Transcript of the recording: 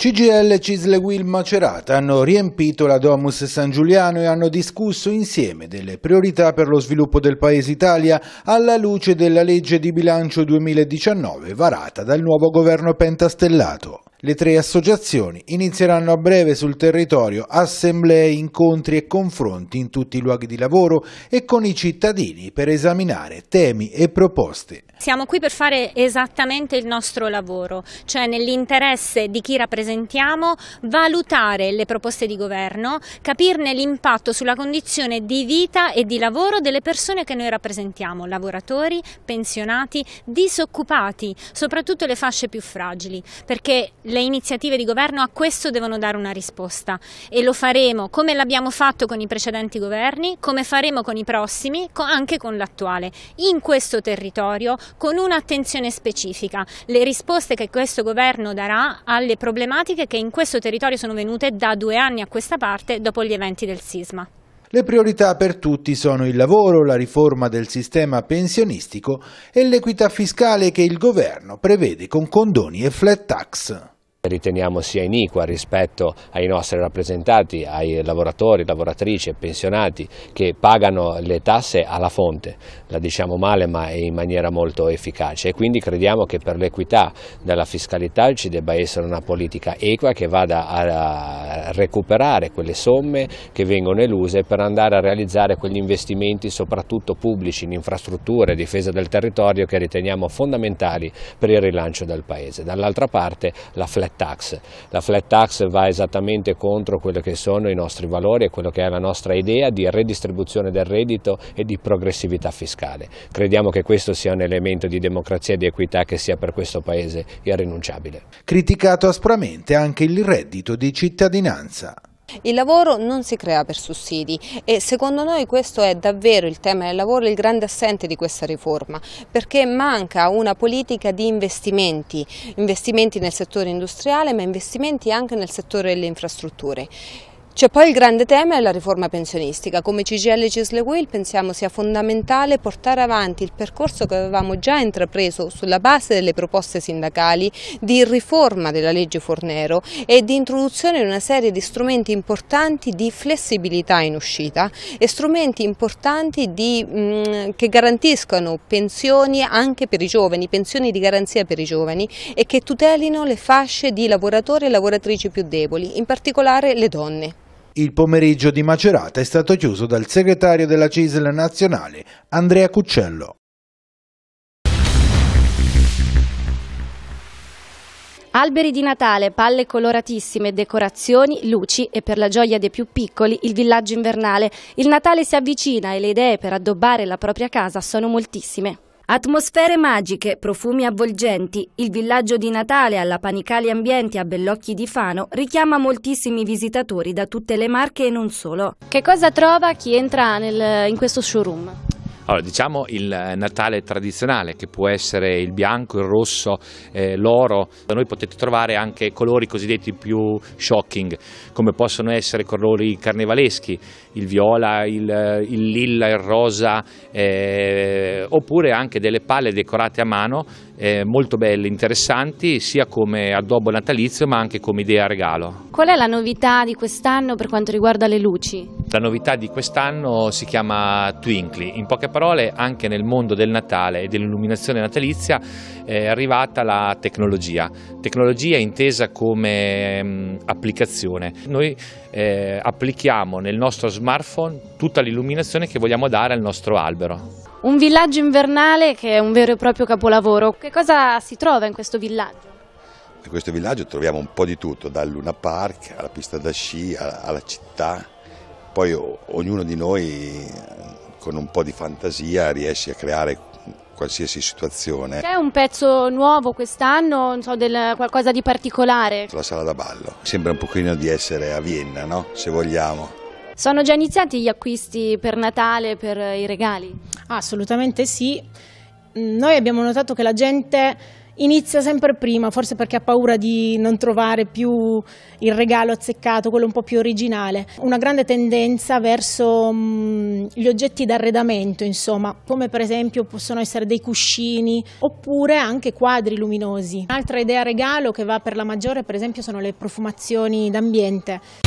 CGL Cisle Will Macerata hanno riempito la Domus San Giuliano e hanno discusso insieme delle priorità per lo sviluppo del Paese Italia alla luce della legge di bilancio 2019 varata dal nuovo governo pentastellato. Le tre associazioni inizieranno a breve sul territorio assemblee, incontri e confronti in tutti i luoghi di lavoro e con i cittadini per esaminare temi e proposte. Siamo qui per fare esattamente il nostro lavoro, cioè nell'interesse di chi rappresentiamo valutare le proposte di governo, capirne l'impatto sulla condizione di vita e di lavoro delle persone che noi rappresentiamo, lavoratori, pensionati, disoccupati, soprattutto le fasce più fragili, perché le iniziative di governo a questo devono dare una risposta e lo faremo come l'abbiamo fatto con i precedenti governi, come faremo con i prossimi, anche con l'attuale, in questo territorio con un'attenzione specifica. Le risposte che questo governo darà alle problematiche che in questo territorio sono venute da due anni a questa parte dopo gli eventi del sisma. Le priorità per tutti sono il lavoro, la riforma del sistema pensionistico e l'equità fiscale che il governo prevede con condoni e flat tax. Riteniamo sia iniqua rispetto ai nostri rappresentati, ai lavoratori, lavoratrici e pensionati che pagano le tasse alla fonte, la diciamo male ma in maniera molto efficace e quindi crediamo che per l'equità della fiscalità ci debba essere una politica equa che vada a recuperare quelle somme che vengono eluse per andare a realizzare quegli investimenti soprattutto pubblici in infrastrutture e difesa del territorio che riteniamo fondamentali per il rilancio del Paese. Dall'altra parte la flat tax. La flat tax va esattamente contro quello che sono i nostri valori e quello che è la nostra idea di redistribuzione del reddito e di progressività fiscale. Crediamo che questo sia un elemento di democrazia e di equità che sia per questo Paese irrinunciabile. Criticato aspramente anche il reddito dei cittadini cittadinanza. Il lavoro non si crea per sussidi e secondo noi questo è davvero il tema del lavoro, il grande assente di questa riforma, perché manca una politica di investimenti, investimenti nel settore industriale ma investimenti anche nel settore delle infrastrutture. C'è poi il grande tema della riforma pensionistica. Come CGL Cisle Will pensiamo sia fondamentale portare avanti il percorso che avevamo già intrapreso sulla base delle proposte sindacali di riforma della legge Fornero e di introduzione di una serie di strumenti importanti di flessibilità in uscita e strumenti importanti di, mh, mm, che garantiscano pensioni anche per i giovani, pensioni di garanzia per i giovani e che tutelino le fasce di lavoratori e lavoratrici più deboli, in particolare le donne. Il pomeriggio di Macerata è stato chiuso dal segretario della CISL nazionale, Andrea Cuccello. Alberi di Natale, palle coloratissime, decorazioni, luci e per la gioia dei più piccoli il villaggio invernale. Il Natale si avvicina e le idee per addobbare la propria casa sono moltissime. Atmosfere magiche, profumi avvolgenti, il villaggio di Natale alla Panicali Ambienti a Bellocchi di Fano richiama moltissimi visitatori da tutte le marche e non solo. Che cosa trova chi entra nel, in questo showroom? Allora, diciamo il eh, Natale tradizionale che può essere il bianco, il rosso, eh, l'oro, da noi potete trovare anche colori cosiddetti più shocking, come possono essere colori carnevaleschi, il viola, il, eh, il lilla, il rosa, eh, oppure anche delle palle decorate a mano eh, molto belle, interessanti, sia come addobbo natalizio ma anche come idea regalo. Qual è la novità di quest'anno per quanto riguarda le luci? La novità di quest'anno si chiama Twinkly, in poche parole anche nel mondo del Natale e dell'illuminazione natalizia eh, è arrivata la tecnologia, tecnologia intesa come mh, mm, applicazione. Noi eh, applichiamo nel nostro smartphone tutta l'illuminazione che vogliamo dare al nostro albero. Un villaggio invernale che è un vero e proprio capolavoro. Che cosa si trova in questo villaggio? In questo villaggio troviamo un po' di tutto, dal Luna Park alla pista da sci, alla, alla città. Poi ognuno di noi con un po' di fantasia riesce a creare qualsiasi situazione. C'è un pezzo nuovo quest'anno, so, qualcosa di particolare? La sala da ballo, sembra un pochino di essere a Vienna, no? se vogliamo. Sono già iniziati gli acquisti per Natale, per i regali? Assolutamente sì. Noi abbiamo notato che la gente inizia sempre prima, forse perché ha paura di non trovare più il regalo azzeccato, quello un po' più originale. Una grande tendenza verso mm, gli oggetti d'arredamento, insomma, come per esempio possono essere dei cuscini oppure anche quadri luminosi. Un'altra idea regalo che va per la maggiore, per esempio, sono le profumazioni d'ambiente.